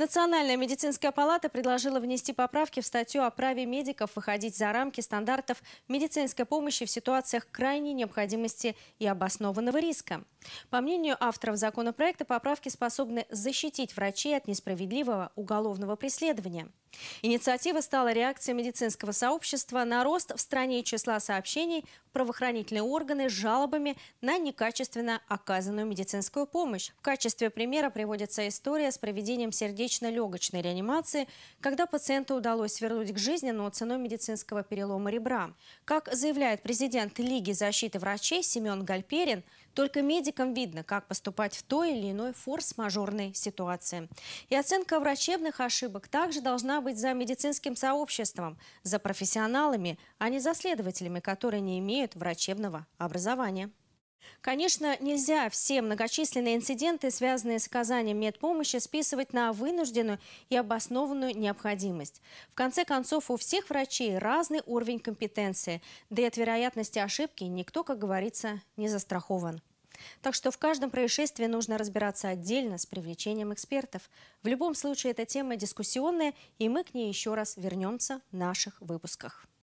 Национальная медицинская палата предложила внести поправки в статью о праве медиков выходить за рамки стандартов медицинской помощи в ситуациях крайней необходимости и обоснованного риска. По мнению авторов законопроекта, поправки способны защитить врачей от несправедливого уголовного преследования. Инициатива стала реакцией медицинского сообщества на рост в стране числа сообщений в правоохранительные органы с жалобами на некачественно оказанную медицинскую помощь. В качестве примера приводится история с проведением сердечно-легочной реанимации, когда пациенту удалось вернуть к жизни, но ценой медицинского перелома ребра. Как заявляет президент Лиги защиты врачей Семен Гальперин, только медикам видно, как поступать в той или иной форс-мажорной ситуации. И оценка врачебных ошибок также должна быть за медицинским сообществом, за профессионалами, а не за следователями, которые не имеют врачебного образования. Конечно, нельзя все многочисленные инциденты, связанные с оказанием медпомощи, списывать на вынужденную и обоснованную необходимость. В конце концов, у всех врачей разный уровень компетенции, да и от вероятности ошибки никто, как говорится, не застрахован. Так что в каждом происшествии нужно разбираться отдельно с привлечением экспертов. В любом случае эта тема дискуссионная, и мы к ней еще раз вернемся в наших выпусках.